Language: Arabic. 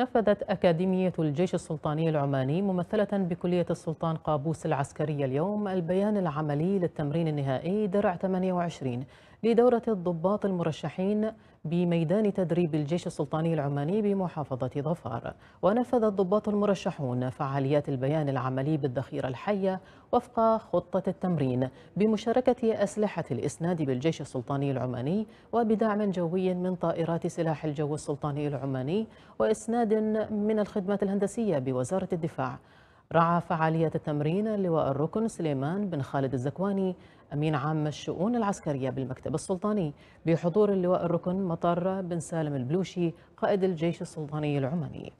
نفذت أكاديمية الجيش السلطاني العماني ممثلة بكلية السلطان قابوس العسكرية اليوم البيان العملي للتمرين النهائي درع 28 لدورة الضباط المرشحين بميدان تدريب الجيش السلطاني العماني بمحافظة ظفار ونفذ الضباط المرشحون فعاليات البيان العملي بالذخيرة الحية وفق خطة التمرين بمشاركة أسلحة الإسناد بالجيش السلطاني العماني وبدعم جوي من طائرات سلاح الجو السلطاني العماني وإسناد من الخدمات الهندسية بوزارة الدفاع رعى فعالية التمرين اللواء الركن سليمان بن خالد الزكواني أمين عام الشؤون العسكرية بالمكتب السلطاني بحضور اللواء الركن مطر بن سالم البلوشي قائد الجيش السلطاني العماني